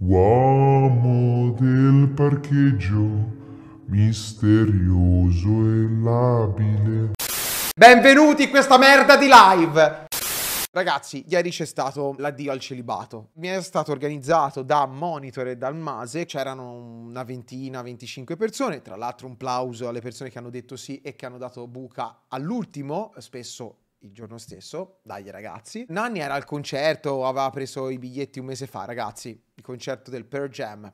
Uomo del parcheggio, misterioso e labile. Benvenuti in questa merda di live! Ragazzi, ieri c'è stato l'addio al celibato. Mi è stato organizzato da Monitor e dal Mase, c'erano una ventina, 25 persone, tra l'altro un plauso alle persone che hanno detto sì e che hanno dato buca all'ultimo, spesso il giorno stesso, dai ragazzi. Nanni era al concerto, aveva preso i biglietti un mese fa, ragazzi, il concerto del Pearl Jam.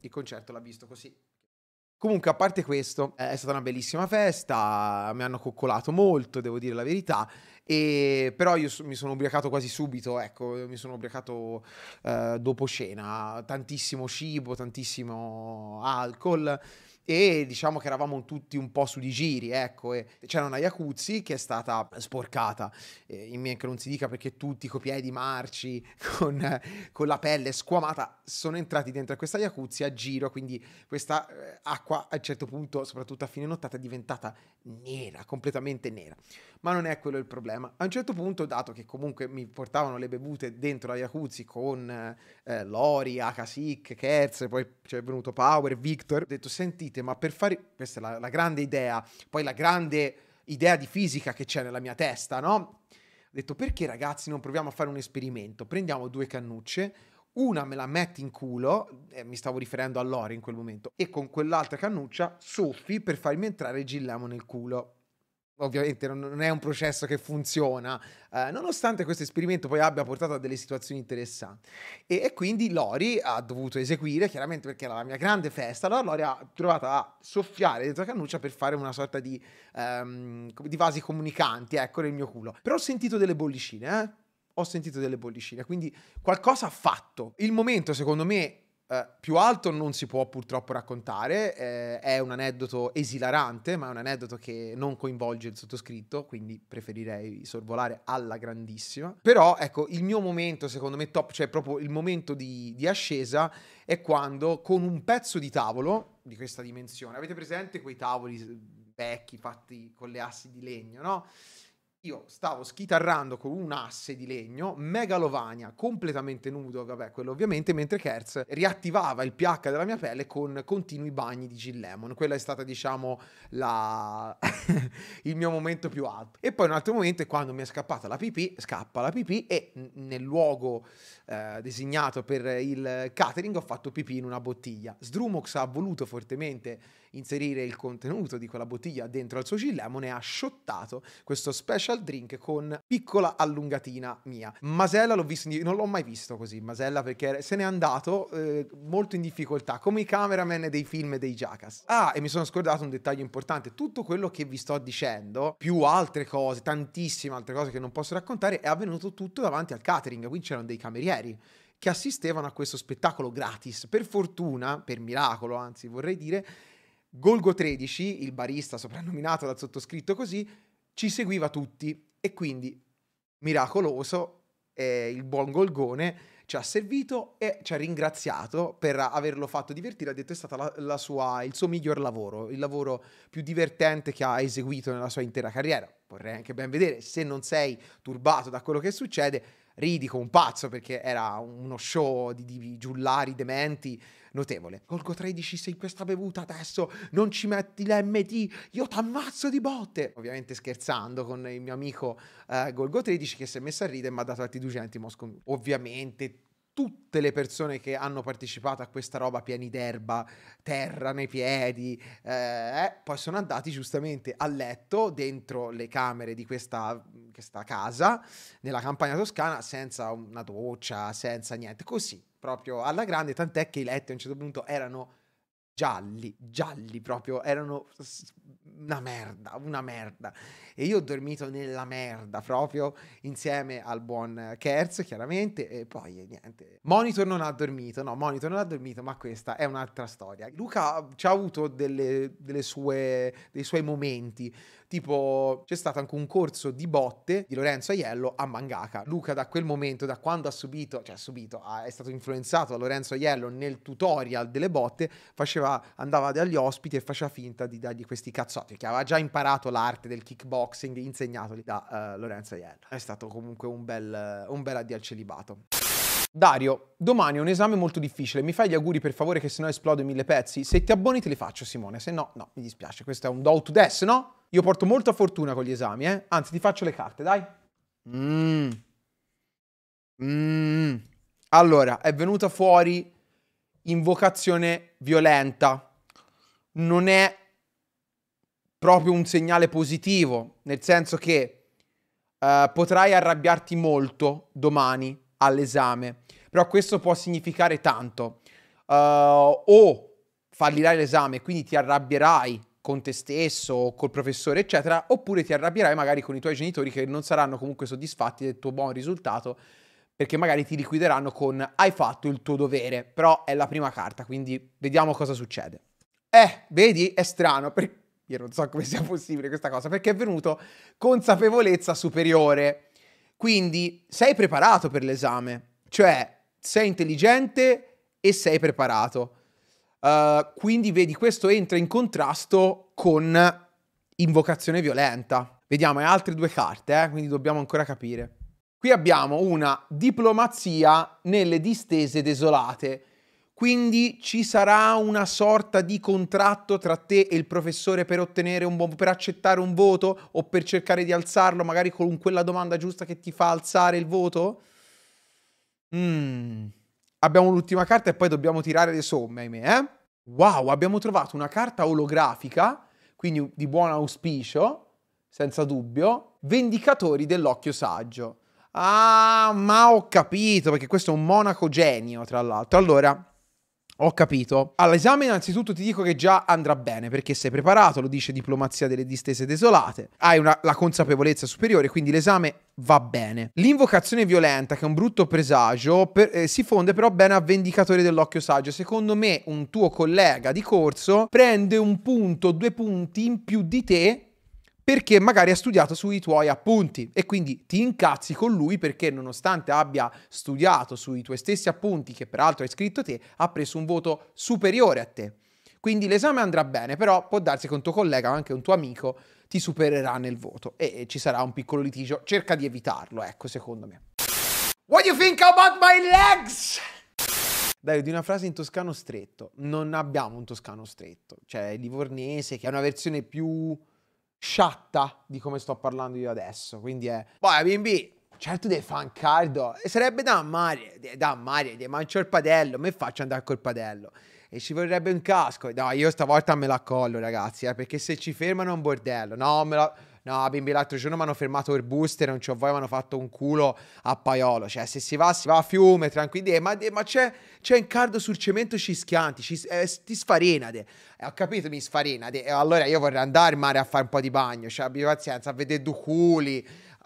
Il concerto l'ha visto così. Comunque, a parte questo, è stata una bellissima festa, mi hanno coccolato molto, devo dire la verità, e... però io mi sono ubriacato quasi subito, ecco, mi sono ubriacato eh, dopo cena, tantissimo cibo, tantissimo alcol, e diciamo che eravamo tutti un po' su di giri, ecco, e c'era una Iacuzzi che è stata sporcata, eh, in me che non si dica perché tutti coi piedi marci, con, eh, con, la pelle squamata, sono entrati dentro questa Iacuzzi a giro, quindi questa eh, acqua a un certo punto, soprattutto a fine nottata, è diventata nera, completamente nera. Ma non è quello il problema. A un certo punto, dato che comunque mi portavano le bevute dentro la jacuzzi con eh, Lori, Akasik, Kerz, poi c'è venuto Power, Victor, ho detto sentite, ma per fare... Questa è la, la grande idea, poi la grande idea di fisica che c'è nella mia testa, no? Ho detto perché ragazzi non proviamo a fare un esperimento? Prendiamo due cannucce, una me la metti in culo, eh, mi stavo riferendo a Lori in quel momento, e con quell'altra cannuccia soffi per farmi entrare Gillamo nel culo. Ovviamente non è un processo che funziona, eh, nonostante questo esperimento poi abbia portato a delle situazioni interessanti. E, e quindi Lori ha dovuto eseguire, chiaramente perché era la mia grande festa, allora Lori ha trovato a soffiare dentro la cannuccia per fare una sorta di, um, di vasi comunicanti, ecco, nel mio culo. Però ho sentito delle bollicine, eh? ho sentito delle bollicine, quindi qualcosa ha fatto. Il momento, secondo me, Uh, più alto non si può purtroppo raccontare, eh, è un aneddoto esilarante, ma è un aneddoto che non coinvolge il sottoscritto, quindi preferirei sorvolare alla grandissima. Però ecco, il mio momento, secondo me top, cioè proprio il momento di, di ascesa, è quando con un pezzo di tavolo di questa dimensione, avete presente quei tavoli eh, vecchi fatti con le assi di legno, no? io stavo schitarrando con un asse di legno, megalovania, completamente nudo, vabbè, quello ovviamente, mentre Kerz riattivava il pH della mia pelle con continui bagni di Gin Lemon. Quello è stato, diciamo, la... il mio momento più alto. E poi un altro momento è quando mi è scappata la pipì, scappa la pipì e nel luogo eh, designato per il catering ho fatto pipì in una bottiglia. Sdrumox ha voluto fortemente inserire il contenuto di quella bottiglia dentro al suo Gin Lemon e ha shottato questo special special drink con piccola allungatina mia. Masella l'ho visto, non l'ho mai visto così, Masella perché se n'è andato eh, molto in difficoltà, come i cameraman dei film dei Jackass. Ah, e mi sono scordato un dettaglio importante, tutto quello che vi sto dicendo, più altre cose, tantissime altre cose che non posso raccontare, è avvenuto tutto davanti al catering, quindi c'erano dei camerieri che assistevano a questo spettacolo gratis. Per fortuna, per miracolo anzi vorrei dire, Golgo 13, il barista soprannominato dal sottoscritto così, ci seguiva tutti e quindi, miracoloso, eh, il buon Golgone ci ha servito e ci ha ringraziato per averlo fatto divertire, ha detto che è stato la, la sua, il suo miglior lavoro, il lavoro più divertente che ha eseguito nella sua intera carriera. Vorrei anche ben vedere, se non sei turbato da quello che succede, ridico un pazzo perché era uno show di, di giullari dementi notevole. Colgo 13 sei questa bevuta adesso non ci metti l'MT, io t'ammazzo di botte. Ovviamente scherzando con il mio amico eh, Golgo 13 che si è messo a ridere e mi ha dato altri 200 Moscow. Ovviamente tutte le persone che hanno partecipato a questa roba pieni d'erba, terra nei piedi, eh, eh, poi sono andati giustamente a letto dentro le camere di questa, questa casa, nella campagna toscana, senza una doccia, senza niente, così, proprio alla grande, tant'è che i letti a un certo punto erano gialli, gialli proprio, erano una merda, una merda. E io ho dormito nella merda proprio insieme al buon Kerz, chiaramente, e poi eh, niente. Monitor non ha dormito, no, Monitor non ha dormito, ma questa è un'altra storia. Luca ci ha avuto delle, delle sue, dei suoi momenti Tipo, c'è stato anche un corso di botte di Lorenzo Aiello a mangaka. Luca, da quel momento, da quando ha subito, cioè ha subito, è stato influenzato da Lorenzo Aiello nel tutorial delle botte, faceva, andava dagli ospiti e faceva finta di dargli questi cazzotti, che aveva già imparato l'arte del kickboxing insegnatoli da uh, Lorenzo Aiello. È stato comunque un bel, un bel addio al celibato. Dario, domani è un esame molto difficile, mi fai gli auguri per favore che sennò esplodo in mille pezzi? Se ti abboni te li faccio Simone, se no, no, mi dispiace, questo è un do to death, no? Io porto molta fortuna con gli esami, eh? Anzi, ti faccio le carte, dai. Mmm. Mm. Allora, è venuta fuori invocazione violenta. Non è proprio un segnale positivo, nel senso che eh, potrai arrabbiarti molto domani all'esame. Però questo può significare tanto. Uh, o fallirai l'esame, quindi ti arrabbierai con te stesso, col professore, eccetera, oppure ti arrabbierai magari con i tuoi genitori che non saranno comunque soddisfatti del tuo buon risultato perché magari ti liquideranno con hai fatto il tuo dovere, però è la prima carta, quindi vediamo cosa succede. Eh, vedi, è strano, perché io non so come sia possibile questa cosa, perché è venuto consapevolezza superiore. Quindi sei preparato per l'esame, cioè sei intelligente e sei preparato. Uh, quindi vedi, questo entra in contrasto con invocazione violenta. Vediamo, hai altre due carte, eh? quindi dobbiamo ancora capire. Qui abbiamo una diplomazia nelle distese desolate. Quindi ci sarà una sorta di contratto tra te e il professore per ottenere un buon, per accettare un voto o per cercare di alzarlo, magari con quella domanda giusta che ti fa alzare il voto? Mm. Abbiamo l'ultima carta e poi dobbiamo tirare le somme, ahimè. Eh? Wow, abbiamo trovato una carta olografica, quindi di buon auspicio, senza dubbio. Vendicatori dell'occhio saggio. Ah, ma ho capito, perché questo è un monaco genio, tra l'altro. Allora, ho capito. All'esame innanzitutto ti dico che già andrà bene perché sei preparato, lo dice diplomazia delle distese desolate, hai una, la consapevolezza superiore, quindi l'esame va bene. L'invocazione violenta, che è un brutto presagio, per, eh, si fonde però bene a Vendicatore dell'Occhio Saggio. Secondo me un tuo collega di corso prende un punto, due punti in più di te perché magari ha studiato sui tuoi appunti e quindi ti incazzi con lui perché nonostante abbia studiato sui tuoi stessi appunti che peraltro hai scritto te, ha preso un voto superiore a te. Quindi l'esame andrà bene, però può darsi che un tuo collega o anche un tuo amico ti supererà nel voto e ci sarà un piccolo litigio. Cerca di evitarlo, ecco, secondo me. What do you think about my legs? Dai, di una frase in toscano stretto. Non abbiamo un toscano stretto, cioè livornese che è una versione più sciatta di come sto parlando io adesso. Quindi è... Boh, bimbi, certo dei fan un caldo. E sarebbe da mare, da mare, di mangio il padello, Me faccio andare col padello. E ci vorrebbe un casco. No, io stavolta me la collo, ragazzi, eh, perché se ci fermano è un bordello. No, me la... No, bimbi, l'altro giorno mi hanno fermato il booster, non c'ho voi, mi hanno fatto un culo a paiolo. Cioè, se si va, si va a fiume, tranquilli. Eh, ma, ma c'è, c'è in cardo sul cemento, ci schianti, ci, eh, ti sfarenate. Eh, ho capito, mi sfarenate. Eh, allora io vorrei andare in mare a fare un po' di bagno. Cioè, abbi pazienza, a vedere due culi,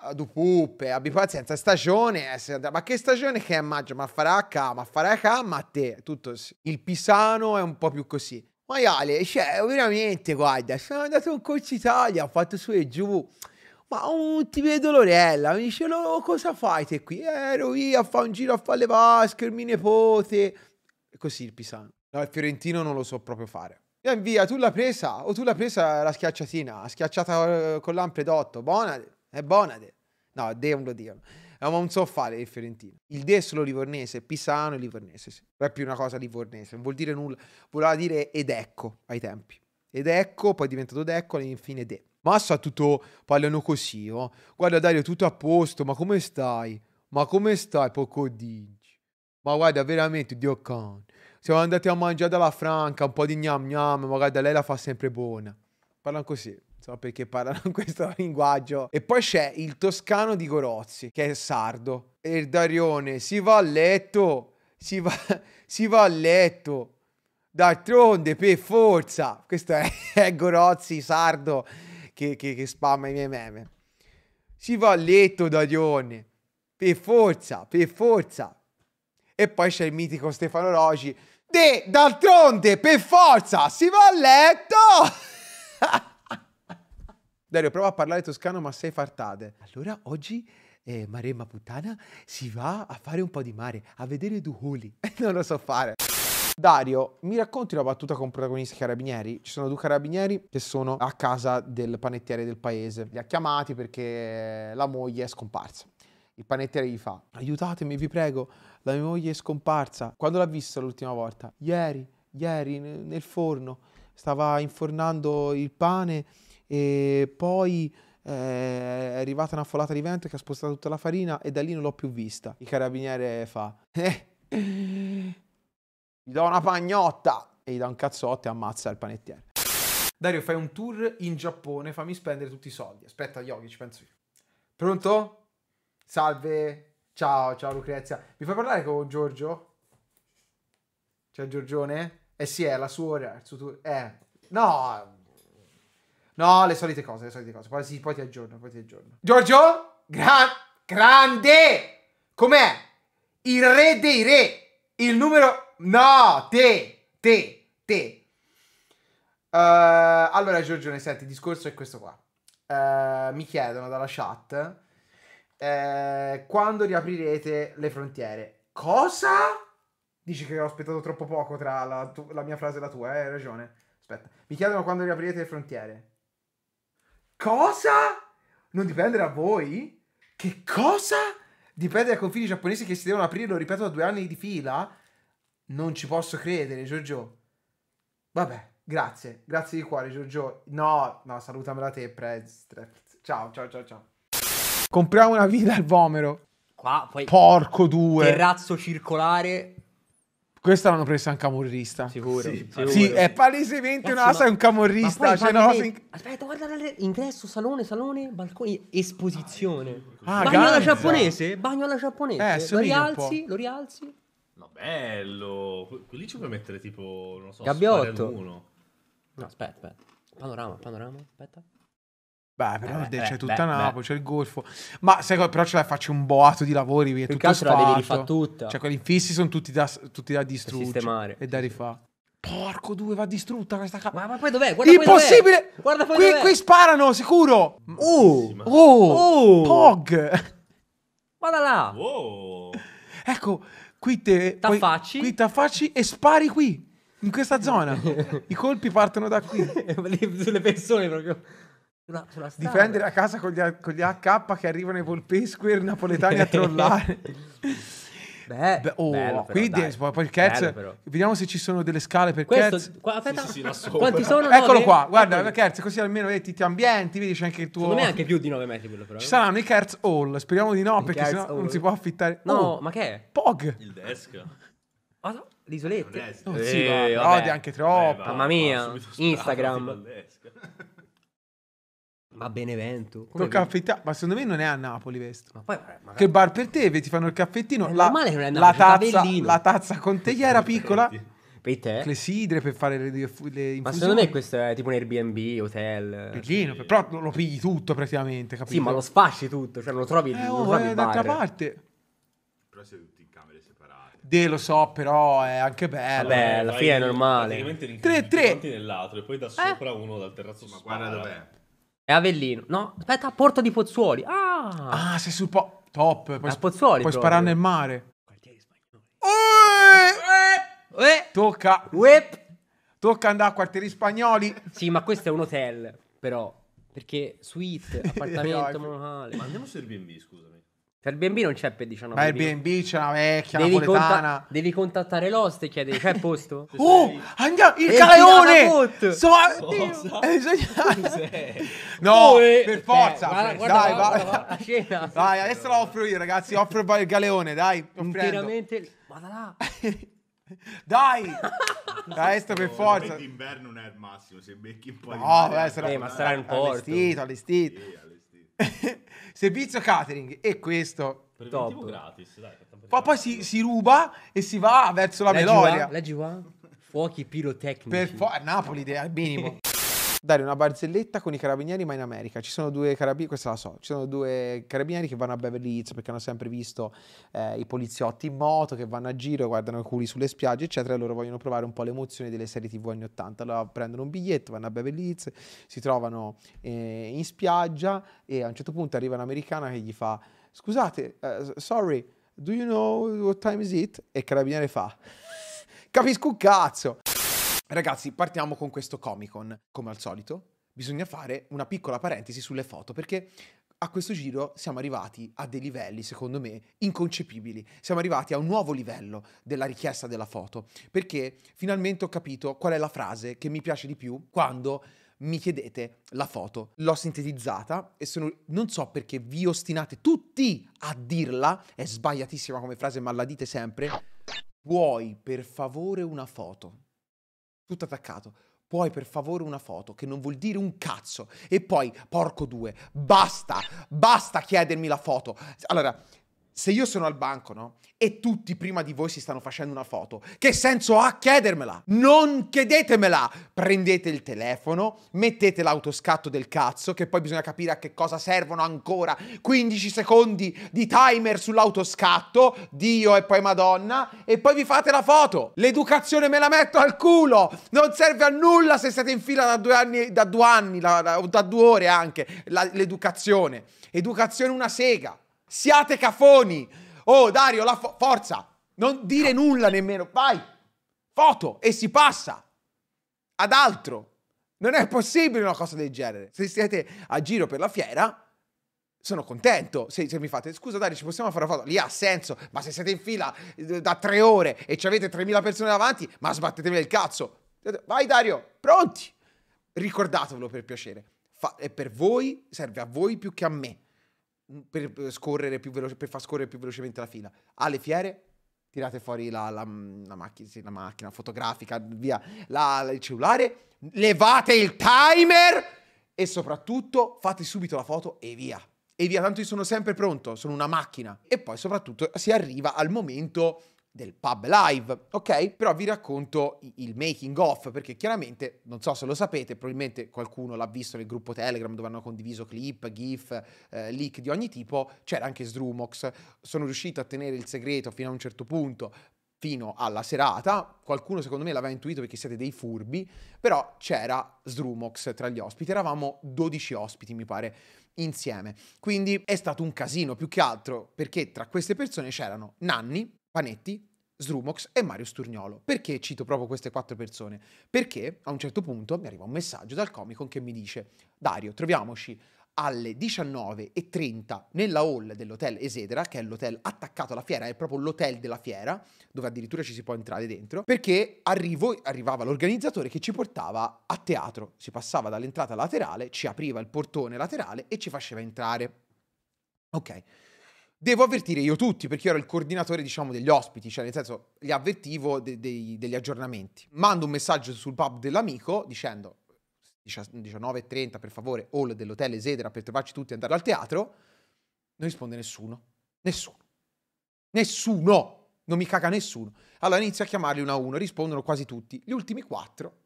eh, due puppe, abbi pazienza. Stagione, eh, ma che stagione che è maggio? Ma farà a ma farà a ma a te. Tutto. Il pisano è un po' più così. Ma Ale, cioè, veramente, guarda, sono andato in Corso Italia, ho fatto su e giù. Ma un, ti vedo Lorella, mi dice, oh, cosa fai te qui? Eh, ero via a fare un giro a fare le vasche, il mio nipote. E così il Pisano. No, il Fiorentino non lo so proprio fare. Via, via, tu l'hai presa? O tu l'hai presa la schiacciatina? Schiacciata eh, con l'ampredotto? Bonade? È bonade? No, devono lo eh, ma non so fare il Fiorentino. Il D solo livornese, Pisano e livornese, sì. Non è più una cosa livornese, non vuol dire nulla. Voleva dire ed ecco ai tempi. Ed ecco, poi è diventato Decco e infine De. Ma sta tutto, parlano così, oh. Guarda Dario, tutto a posto, ma come stai? Ma come stai, poco dici? Ma guarda, veramente, Dio can. Siamo andati a mangiare dalla Franca, un po' di gnam gnam, ma guarda, lei la fa sempre buona. Parlano così so perché parlano questo linguaggio. E poi c'è il toscano di Gorozzi, che è sardo. E Darione, si va a letto, si va, si va a letto. D'altronde, per forza. Questo è, è Gorozzi, sardo, che, che, che, spamma i miei meme. Si va a letto, Darione. Per forza, per forza. E poi c'è il mitico Stefano Rogi. De, d'altronde, per forza, si va a letto! Dario, prova a parlare toscano ma sei fartate. Allora oggi eh, Maremma puttana si va a fare un po' di mare, a vedere Duhuli. Eh, non lo so fare. Dario, mi racconti una battuta con protagonisti carabinieri? Ci sono due carabinieri che sono a casa del panettiere del paese. Li ha chiamati perché la moglie è scomparsa. Il panettiere gli fa: Aiutatemi, vi prego, la mia moglie è scomparsa. Quando l'ha vista l'ultima volta? Ieri, ieri, nel forno. Stava infornando il pane e poi eh, è arrivata una folata di vento che ha spostato tutta la farina e da lì non l'ho più vista. Il carabiniere fa, eh, gli do una pagnotta e gli dà un cazzotto e ammazza il panettiere. Dario, fai un tour in Giappone, fammi spendere tutti i soldi. Aspetta, Yogi, ci penso io. Pronto? Salve. Ciao, ciao Lucrezia. Mi fai parlare con Giorgio? C'è Giorgione? Eh sì, è la suora, il suo tour. Eh, no, No, le solite cose, le solite cose. Poi, sì, poi ti aggiorno, poi ti aggiorno. Giorgio, gran, grande! Com'è? Il re dei re. Il numero... No, te, te, te. Uh, allora, ne senti, il discorso è questo qua. Uh, mi chiedono dalla chat uh, quando riaprirete le frontiere. Cosa? Dici che ho aspettato troppo poco tra la, tu- la mia frase e la tua, eh? hai ragione. Aspetta, mi chiedono quando riaprirete le frontiere. Cosa? Non dipende da voi? Che cosa? Dipende dai confini giapponesi che si devono aprire, lo ripeto, da due anni di fila? Non ci posso credere, Giorgio. Vabbè, grazie. Grazie di cuore, Giorgio. No, no, salutamela te, Prez. Ciao, ciao, ciao, ciao. Compriamo una villa al Vomero. Qua, poi... Porco due. Terrazzo circolare questa l'hanno presa un camorrista. Sicuro. Sì, sicuro. sì è palesemente eh, una asa ma... un camorrista. Cioè, no, in... Aspetta, guarda l'ingresso, salone, salone, balcone, esposizione. Ah, ah, bagno alla giapponese? Bagno alla giapponese. Eh, lo rialzi, lo rialzi. No, bello. Quelli ci puoi mettere tipo, non so, Gabbiotto. No, aspetta, aspetta. Panorama, panorama, aspetta. Beh, però eh, c'è eh, tutta beh, Napoli, c'è il Golfo. Ma sai Però ce la faccio un boato di lavori, via, caso la devi rifare tutta. Cioè, quelli infissi sono tutti da, tutti da distruggere. E da rifare. Porco due, va distrutta questa casa. Ma, ma, poi dov'è? Guarda Impossibile! Poi dov'è. Guarda poi qui, dov'è. qui sparano, sicuro! Uh! Oh! Oh! oh. Pog! Guarda là! Wow. Ecco, qui te... T'affacci? Qui t'affacci e spari qui, in questa zona. I colpi partono da qui. Sulle persone proprio sulla, sulla strada. Difendere a casa con gli, con gli AK che arrivano i volpesque napoletani a trollare. Beh, Beh, oh, bello però, quindi dai. poi il Cats, però. vediamo se ci sono delle scale per Cats. qua, aspetta, sì, sì, là quanti sono? Eccolo Nove? qua, guarda, Nove. Kerz, così almeno vedi, ti ambienti, vedi c'è anche il tuo... Secondo è anche più di 9 metri quello però. Ci saranno i Kerz Hall, speriamo di no, I perché Kerz sennò non si può affittare... No, Oh, ma che è? Pog! Il desk. Ah, no, L'isoletta. Non oh, Eh, va, vabbè. anche troppo. Mamma mia, Instagram. subito desk a Benevento. Come caffettino. ma secondo me non è a Napoli questo. Ma poi, eh, magari... Che bar per te, ti fanno il caffettino. È la, normale che non è a Napoli, la tazza, la tazza con tegliera piccola. Per te? Clesidre per fare le, le infusioni. Ma secondo me questo è tipo un Airbnb, hotel. Pellino, sì. però lo pigli tutto praticamente, capito? Sì, ma lo sfasci tutto, cioè lo trovi, eh, oh, trovi eh, d'altra parte. Però siete tutti in camere separate. De, lo so, però è anche bello. Vabbè, alla fine è normale. Praticamente tre, tre. nell'altro e poi da eh. sopra eh? uno dal terrazzo ma guarda dov'è. È Avellino. No, aspetta, Porto di Pozzuoli. Ah, ah sei sul po- top. Puoi, a Pozzuoli. Puoi sparare nel mare. Uè, uè. Tocca. Uè. Tocca andare a quartieri spagnoli. Sì, ma questo è un hotel, però. Perché suite, appartamento no, Ma andiamo su Airbnb, scusa. Cioè, non c'è per 19 Ma Airbnb BB c'è una vecchia devi napoletana. Conta- devi contattare l'host e chiedere: c'è posto? oh, andiamo! Il caione! So- ah, Cosa? Eh, no, Uè. per eh, forza. Eh, guarda, guarda, dai, guarda, vai. La cena. Vai, adesso la offro io, ragazzi. Offro il galeone, dai. Veramente. Vada là. Dai! La est per forza. D'inverno non è il massimo, se becchi un po' di... No, beh, sarà, eh, ma sarà in porto. Allestito, allestito. allestito. servizio catering e questo Preventivo Top. gratis, dai. Poi, poi si, si ruba e si va verso la Leggi qua, melodia. leggi qua. Fuochi pirotecnici. Per fo- Napoli, al minimo. dare una barzelletta con i carabinieri ma in America. Ci sono due carabinieri, questa la so, ci sono due carabinieri che vanno a Beverly Hills perché hanno sempre visto eh, i poliziotti in moto che vanno a giro, guardano i culi sulle spiagge eccetera e loro vogliono provare un po' l'emozione delle serie tv anni 80. Allora prendono un biglietto, vanno a Beverly Hills, si trovano eh, in spiaggia e a un certo punto arriva un'americana che gli fa scusate, uh, sorry, do you know what time is it? E il carabiniere fa capisco un cazzo! Ragazzi, partiamo con questo Comic Con. Come al solito, bisogna fare una piccola parentesi sulle foto, perché a questo giro siamo arrivati a dei livelli, secondo me, inconcepibili. Siamo arrivati a un nuovo livello della richiesta della foto, perché finalmente ho capito qual è la frase che mi piace di più quando mi chiedete la foto. L'ho sintetizzata e sono, non so perché vi ostinate tutti a dirla, è sbagliatissima come frase, ma la dite sempre. Vuoi per favore una foto? tutto attaccato. Puoi per favore una foto che non vuol dire un cazzo. E poi, porco due, basta, basta chiedermi la foto. Allora, se io sono al banco, no? E tutti prima di voi si stanno facendo una foto, che senso ha chiedermela? Non chiedetemela! Prendete il telefono, mettete l'autoscatto del cazzo, che poi bisogna capire a che cosa servono ancora 15 secondi di timer sull'autoscatto, Dio e poi Madonna, e poi vi fate la foto! L'educazione me la metto al culo! Non serve a nulla se siete in fila da due anni, da due anni, la, da, due ore anche, la, l'educazione. Educazione una sega! Siate cafoni. Oh, Dario, la fo- forza. Non dire nulla nemmeno. Vai. Foto e si passa ad altro. Non è possibile una cosa del genere. Se siete a giro per la fiera, sono contento. Se, se mi fate, scusa Dario, ci possiamo fare una foto? Lì ha senso, ma se siete in fila eh, da tre ore e ci avete 3.000 persone davanti, ma sbattetevi il cazzo. Vai Dario, pronti? Ricordatevelo per piacere. Fa- e per voi, serve a voi più che a me. Mm, per, scorrere più veloce, per far scorrere più velocemente la fila. Alle fiere tirate fuori la, la, mm, la, macchina, sì, la macchina, fotografica, via, il cellulare, levate il timer e soprattutto fate subito la foto e via. E via, tanto io sono sempre pronto, sono una macchina. E poi soprattutto si arriva al momento del pub live, ok? Però vi racconto il making of perché chiaramente, non so se lo sapete, probabilmente qualcuno l'ha visto nel gruppo Telegram dove hanno condiviso clip, GIF, eh, leak di ogni tipo, c'era anche Sdrumox, sono riuscito a tenere il segreto fino a un certo punto, fino alla serata, qualcuno secondo me l'aveva intuito perché siete dei furbi, però c'era Sdrumox tra gli ospiti, eravamo 12 ospiti mi pare insieme. Quindi è stato un casino più che altro perché tra queste persone c'erano Nanni, Panetti, Srumox e Mario Sturniolo. Perché cito proprio queste quattro persone? Perché a un certo punto mi arriva un messaggio dal Comic che mi dice Dario, troviamoci alle 19.30 nella hall dell'hotel Esedra, che è l'hotel attaccato alla fiera, è proprio l'hotel della fiera, dove addirittura ci si può entrare dentro, perché arrivo, arrivava l'organizzatore che ci portava a teatro, si passava dall'entrata laterale, ci apriva il portone laterale e ci faceva entrare. Ok devo avvertire io tutti, perché io ero il coordinatore, diciamo, degli ospiti, cioè nel senso li avvertivo de- de- degli aggiornamenti. Mando un messaggio sul pub dell'amico dicendo 19.30 per favore, hall dell'hotel Esedera per trovarci tutti e andare al teatro. Non risponde nessuno. Nessuno. Nessuno. Non mi caga nessuno. Allora inizio a chiamarli uno a uno, rispondono quasi tutti. Gli ultimi quattro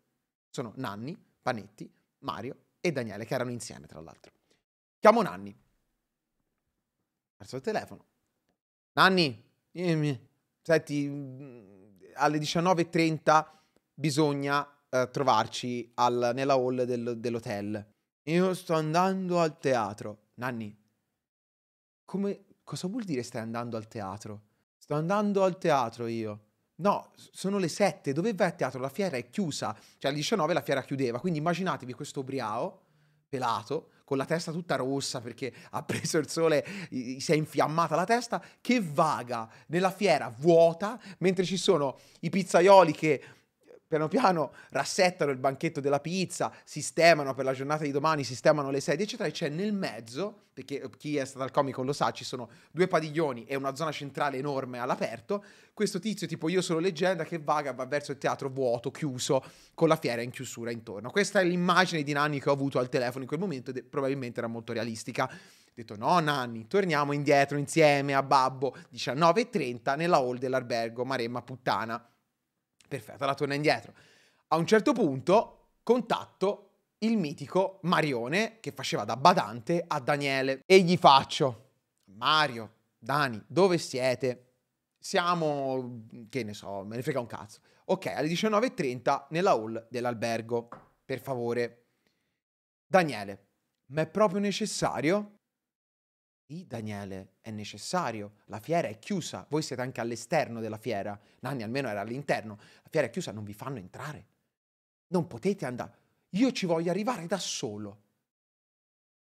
sono Nanni, Panetti, Mario e Daniele, che erano insieme tra l'altro. Chiamo Nanni, perso il telefono. Nanni, dimmi. Senti, mm, alle 19.30 bisogna eh, trovarci al, nella hall del, dell'hotel. Io sto andando al teatro. Nanni, come, cosa vuol dire stai andando al teatro? Sto andando al teatro io. No, sono le 7, dove vai al teatro? La fiera è chiusa, cioè alle 19 la fiera chiudeva, quindi immaginatevi questo briao pelato con la testa tutta rossa perché ha preso il sole, si è infiammata la testa, che vaga nella fiera vuota mentre ci sono i pizzaioli che piano piano rassettano il banchetto della pizza, sistemano per la giornata di domani, sistemano le sedie, eccetera, e c'è nel mezzo, perché eh, chi è stato al comico lo sa, ci sono due padiglioni e una zona centrale enorme all'aperto, questo tizio tipo io sono leggenda che vaga va verso il teatro vuoto, chiuso, con la fiera in chiusura intorno. Questa è l'immagine di Nanni che ho avuto al telefono in quel momento ed probabilmente era molto realistica. Ho detto no Nanni, torniamo indietro insieme a Babbo, 19.30 nella hall dell'albergo, Maremma puttana Perfetto, la torna indietro. A un certo punto contatto il mitico Marione che faceva da badante a Daniele e gli faccio Mario, Dani, dove siete? Siamo, che ne so, me ne frega un cazzo. Ok, alle 19.30 nella hall dell'albergo, per favore. Daniele, ma è proprio necessario? Sì, Daniele, è necessario. La fiera è chiusa. Voi siete anche all'esterno della fiera. Nanni almeno era all'interno. La fiera è chiusa, non vi fanno entrare. Non potete andare. Io ci voglio arrivare da solo.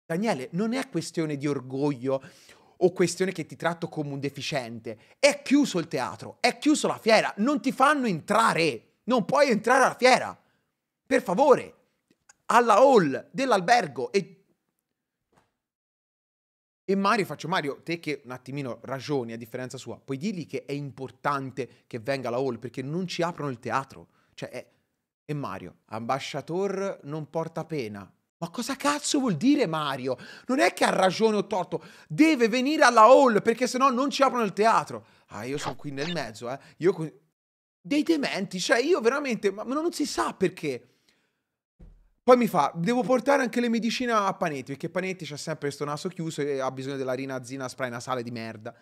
Daniele, non è questione di orgoglio o questione che ti tratto come un deficiente. È chiuso il teatro, è chiuso la fiera, non ti fanno entrare. Non puoi entrare alla fiera. Per favore, alla hall dell'albergo e e Mario, faccio Mario, te che un attimino ragioni a differenza sua, puoi dirgli che è importante che venga la hall perché non ci aprono il teatro. Cioè, è... e Mario, ambasciator non porta pena. Ma cosa cazzo vuol dire Mario? Non è che ha ragione o torto, deve venire alla hall perché sennò non ci aprono il teatro. Ah, io sono qui nel mezzo, eh. Io... Dei dementi, cioè io veramente, ma non si sa perché. Poi mi fa, devo portare anche le medicine a Panetti, perché Panetti c'ha sempre questo naso chiuso e ha bisogno della rinazina spray nasale di merda.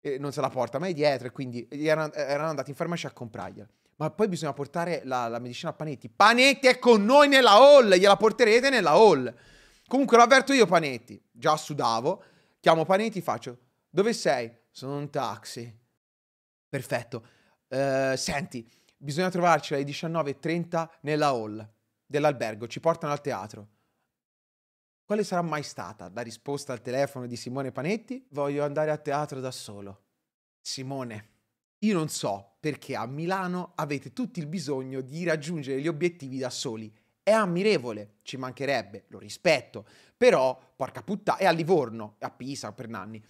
E non se la porta mai dietro e quindi erano, andati in farmacia a comprargliela. Ma poi bisogna portare la, la, medicina a Panetti. Panetti è con noi nella hall, gliela porterete nella hall. Comunque lo avverto io Panetti, già sudavo, chiamo Panetti, e faccio, dove sei? Sono un taxi. Perfetto. Uh, senti, bisogna trovarci alle 19.30 nella hall dell'albergo, ci portano al teatro. Quale sarà mai stata la risposta al telefono di Simone Panetti? Voglio andare a teatro da solo. Simone, io non so perché a Milano avete tutti il bisogno di raggiungere gli obiettivi da soli. È ammirevole, ci mancherebbe, lo rispetto, però, porca puttana, è a Livorno, a Pisa, per Nanni.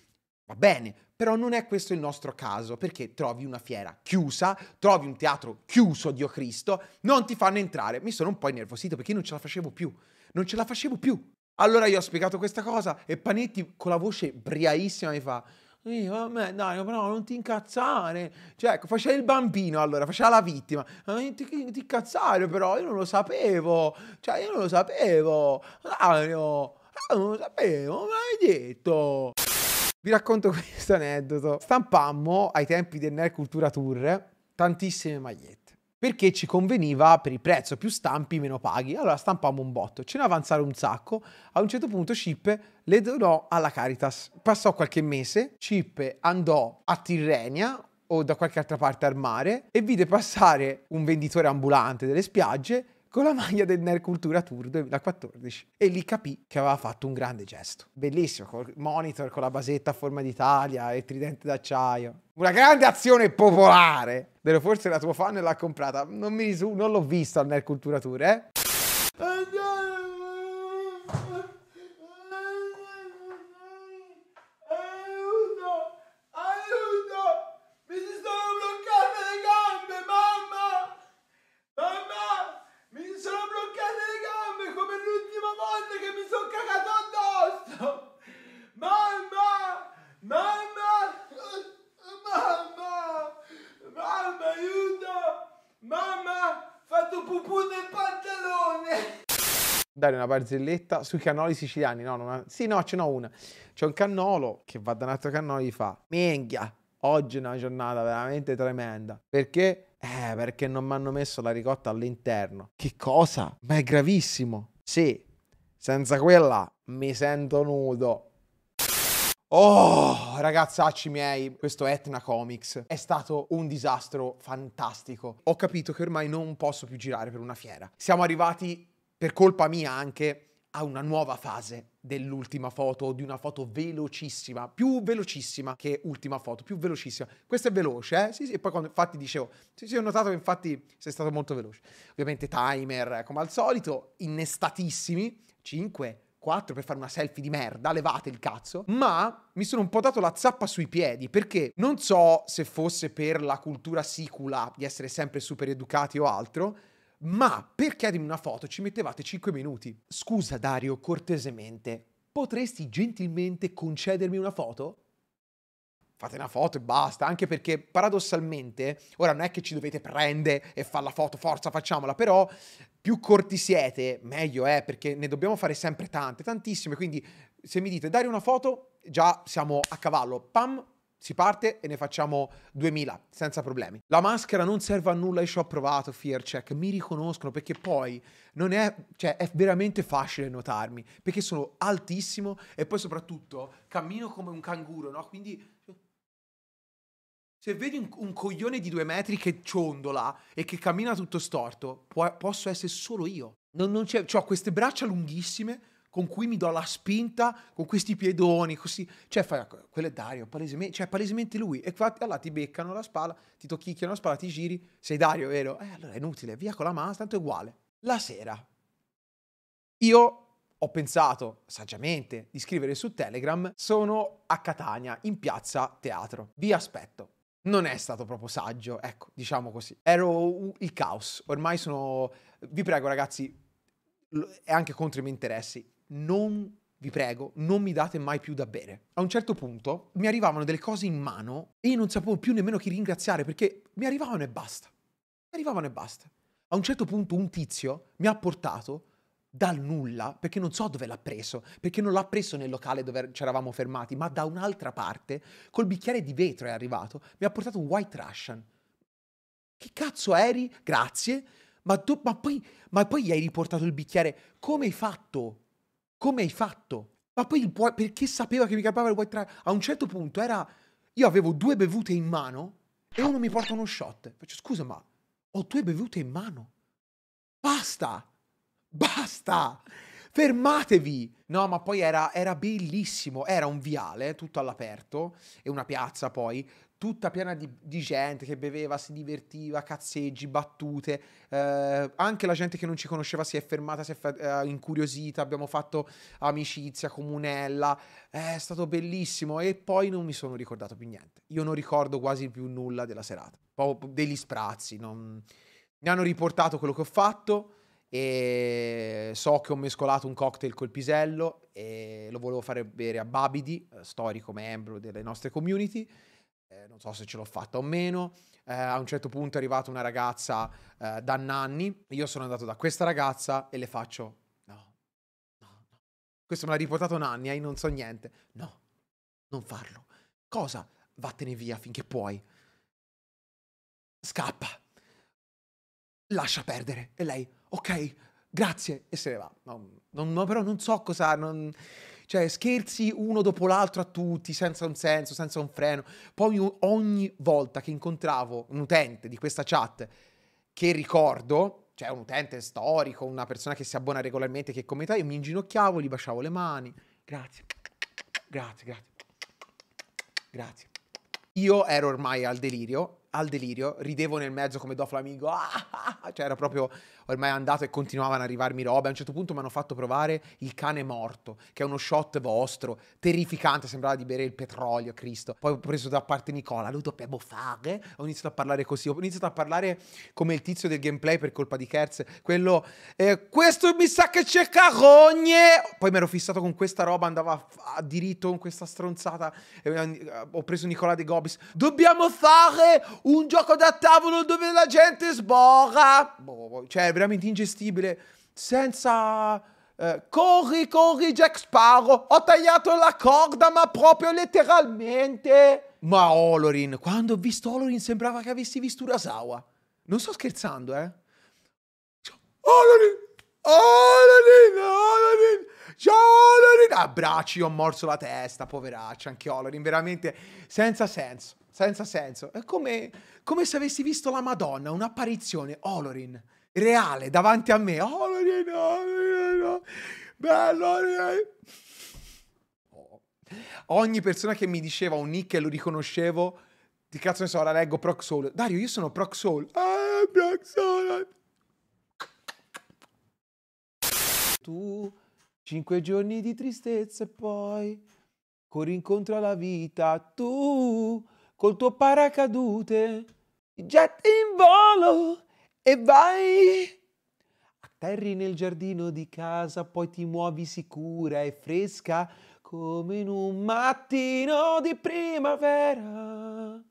Va bene, però non è questo il nostro caso, perché trovi una fiera chiusa, trovi un teatro chiuso, Dio Cristo, non ti fanno entrare. Mi sono un po' innervosito perché io non ce la facevo più, non ce la facevo più. Allora io ho spiegato questa cosa e Panetti con la voce briaissima mi fa io, vabbè, dai, però non ti incazzare. Cioè, ecco, faceva il bambino allora, faceva la vittima. Ah, non ti, ti incazzare, però io non lo sapevo. Cioè, io non lo sapevo. Dario, ah, ah, non lo sapevo, me l'hai detto. Vi racconto questo aneddoto. Stampammo ai tempi del Nerd Cultura Tour tantissime magliette perché ci conveniva per il prezzo, più stampi meno paghi. Allora stampammo un botto, ce ne avanzarono un sacco, a un certo punto Cippe le donò alla Caritas. Passò qualche mese, Cippe andò a Tirrenia o da qualche altra parte al mare e vide passare un venditore ambulante delle spiagge con la maglia del Nerd Cultura Tour 2014 e lì capì che aveva fatto un grande gesto. Bellissimo, col monitor con la basetta a forma d'Italia e il tridente d'acciaio. Una grande azione popolare. Deve forse la tua fan l'ha comprata. Non, mi risu- non l'ho vista al Nerd Cultura Tour, eh? barzelletta sui cannoli siciliani. No, non è... Sì, no, ce n'ho una. C'è un cannolo che va da un altro cannolo e gli fa: Minchia, oggi è una giornata veramente tremenda. Perché? Eh, perché non mi hanno messo la ricotta all'interno. Che cosa? Ma è gravissimo. Sì, senza quella mi sento nudo. Oh, ragazzacci miei, questo Etna Comics è stato un disastro fantastico. Ho capito che ormai non posso più girare per una fiera. Siamo arrivati per colpa mia anche, a una nuova fase dell'ultima foto, di una foto velocissima, più velocissima che ultima foto, più velocissima. Questa è veloce, eh? Sì, sì, e poi quando, infatti dicevo, sì, sì, ho notato che infatti sei stato molto veloce. Ovviamente timer, eh, come al solito, innestatissimi, 5, 4 per fare una selfie di merda, levate il cazzo, ma mi sono un po' dato la zappa sui piedi perché non so se fosse per la cultura sicula di essere sempre super educati o altro, ma per chiedermi una foto ci mettevate 5 minuti. Scusa Dario, cortesemente, potresti gentilmente concedermi una foto? Fate una foto e basta, anche perché paradossalmente, ora non è che ci dovete prendere e fare la foto, forza facciamola, però più corti siete, meglio è, perché ne dobbiamo fare sempre tante, tantissime, quindi se mi dite dare una foto, già siamo a cavallo, pam, si parte e ne facciamo 2000 senza problemi. La maschera non serve a nulla, io ci ho provato, Fearcheck, mi riconoscono perché poi non è, cioè è veramente facile notarmi perché sono altissimo e poi soprattutto cammino come un canguro, no? Quindi cioè, se vedi un, un coglione di due metri che ciondola e che cammina tutto storto, può, posso essere solo io. Non, non c'è, ho queste braccia lunghissime, con cui mi do la spinta con questi piedoni, così. Cioè, fai, quello è Dario, palesemente, cioè, palesemente lui. E infatti, allora ti beccano la spalla, ti tocchicchiano la spalla, ti giri, sei Dario, vero? Eh, allora è inutile, via con la mano, tanto è uguale. La sera, io ho pensato, saggiamente, di scrivere su Telegram, sono a Catania, in piazza teatro. Vi aspetto non è stato proprio saggio, ecco, diciamo così. Ero il caos, ormai sono... Vi prego ragazzi, è anche contro i miei interessi non vi prego, non mi date mai più da bere. A un certo punto mi arrivavano delle cose in mano e io non sapevo più nemmeno chi ringraziare perché mi arrivavano e basta. Mi arrivavano e basta. A un certo punto un tizio mi ha portato dal nulla, perché non so dove l'ha preso, perché non l'ha preso nel locale dove ci eravamo fermati, ma da un'altra parte, col bicchiere di vetro è arrivato, mi ha portato un white Russian. Che cazzo eri? Grazie. Ma, tu, ma, poi, ma poi gli hai riportato il bicchiere. Come hai fatto? come hai fatto? Ma poi il, perché sapeva che mi capava il white trash? A un certo punto era... Io avevo due bevute in mano e uno mi porta uno shot. Faccio, scusa, ma ho due bevute in mano. Basta! Basta! Fermatevi! No, ma poi era, era, bellissimo. Era un viale tutto all'aperto e una piazza poi tutta piena di, di, gente che beveva, si divertiva, cazzeggi, battute, eh, anche la gente che non ci conosceva si è fermata, si è fa- eh, incuriosita, abbiamo fatto amicizia, comunella, eh, è stato bellissimo e poi non mi sono ricordato più niente, io non ricordo quasi più nulla della serata, proprio degli sprazzi, non... mi hanno riportato quello che ho fatto e so che ho mescolato un cocktail col pisello e lo volevo fare bere a Babidi, eh, storico membro delle nostre community, eh, non so se ce l'ho fatta o meno. Eh, a un certo punto è arrivata una ragazza eh, da Nanni. Io sono andato da questa ragazza e le faccio: No, no, no. Questo me l'ha riportato Nanni, eh, non so niente. No, non farlo. Cosa? Vattene via finché puoi. Scappa. Lascia perdere. E lei, ok, grazie. E se ne va. No, no, però non so cosa. Non... Cioè, scherzi uno dopo l'altro a tutti, senza un senso, senza un freno. Poi ogni volta che incontravo un utente di questa chat che ricordo, cioè un utente storico, una persona che si abbona regolarmente, che commenta, io mi inginocchiavo, gli baciavo le mani. Grazie, grazie, grazie, grazie. Io ero ormai al delirio al delirio, ridevo nel mezzo come Doflamingo, flamingo, ah, ah, ah, cioè era proprio ormai andato e continuavano ad arrivarmi robe, a un certo punto mi hanno fatto provare il cane morto, che è uno shot vostro, terrificante, sembrava di bere il petrolio, Cristo, poi ho preso da parte Nicola, lo dobbiamo fare, ho iniziato a parlare così, ho iniziato a parlare come il tizio del gameplay per colpa di Kerz, quello, eh, questo mi sa che c'è carogne, poi mi ero fissato con questa roba, andava a, a diritto con questa stronzata, e, eh, ho preso Nicola De Gobis, dobbiamo fare un gioco da tavolo dove la gente sboga. Boh, boh, boh. Cioè, è veramente ingestibile. Senza... Eh, corri, corri, Jack Sparrow. Ho tagliato la corda, ma proprio letteralmente. Ma Olorin, quando ho visto Olorin sembrava che avessi visto Urasawa. Non sto scherzando, eh. Olorin! Olorin! Olorin! Ciao Olorin! Abbracci, ah, ho morso la testa, poveraccia, anche Olorin, veramente senza senso senza senso. È come, come se avessi visto la Madonna, un'apparizione, Olorin, reale, davanti a me. Olorin, Olorin, Olorin bello Olorin. Oh. Ogni persona che mi diceva un nick e lo riconoscevo, di cazzo ne so, la leggo Proc Soul. Dario, io sono Proc Soul. Ah, Proc Soul. Tu, cinque giorni di tristezza e poi... incontro alla vita, tu col tuo paracadute, getti in volo e vai. Atterri nel giardino di casa, poi ti muovi sicura e fresca come in un mattino di primavera.